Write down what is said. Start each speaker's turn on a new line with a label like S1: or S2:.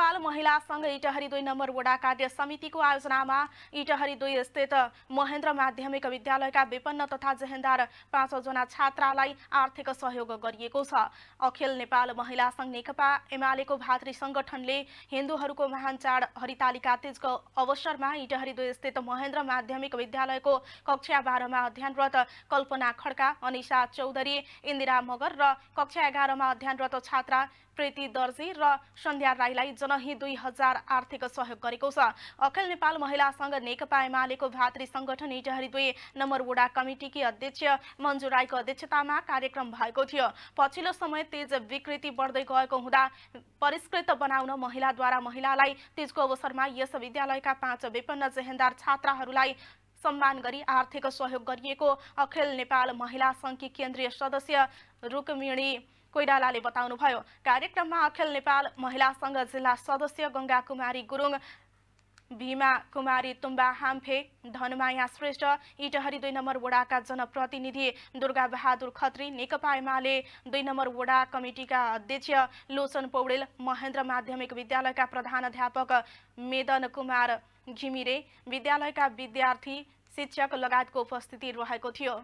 S1: नेपाल महिला सङ्घ इटहरी दुई नम्बर वडा कार्य समितिको आयोजनामा इटहरी दुई स्थित महेन्द्र माध्यमिक विद्यालयका विपन्न तथा जेहेन्दार पाँचौजना छात्रालाई आर्थिक सहयोग गरिएको छ अखिल नेपाल महिला सङ्घ नेकपा एमालेको भातृ सङ्गठनले हिन्दूहरूको महान चाड हरितालिका तिजको अवसरमा इटहरी दुई स्थित महेन्द्र माध्यमिक विद्यालयको कक्षा बाह्रमा अध्ययनरत कल्पना खड्का अनिसा चौधरी इन्दिरा मगर र कक्षा एघारमा अध्ययनरत छात्रा प्रीति दर्जी र सन्ध्या राईलाई नही दुई हजार आर्थिक सहयोग गरेको छ अखिल नेपाल महिला संघ नेकपा एमालेको भातृ संगठन इटहरी दुई नम्बर वडा कमिटीकी अध्यक्ष मन्जु राईको अध्यक्षतामा कार्यक्रम भएको थियो पछिल्लो समय तेज विकृति बढ्दै गएको हुँदा परिष्कृत बनाउन महिलाद्वारा महिलालाई तेजको अवसरमा यस विद्यालयका पाँच विपन्न जेहेन्दार छात्राहरूलाई सम्मान गरी आर्थिक सहयोग गरिएको अखिल नेपाल महिला सङ्घकी केन्द्रीय सदस्य रुक्मिणी कोइरालाले बताउनुभयो कार्यक्रममा अखिल नेपाल महिला सङ्घ जिल्ला सदस्य गङ्गा कुमारी गुरुङ भीमा कुमारी तुम्बा हाम्फे धनमाया श्रेष्ठ इटहरी दुई नम्बर वडाका जनप्रतिनिधि दुर्गा बहादुर खत्री नेकपा एमाले दुई नम्बर वडा कमिटीका अध्यक्ष लोचन पौडेल महेन्द्र माध्यमिक विद्यालयका प्रधान मेदन कुमार घिमिरे विद्यालयका विद्यार्थी शिक्षक लगायतको उपस्थिति रहेको थियो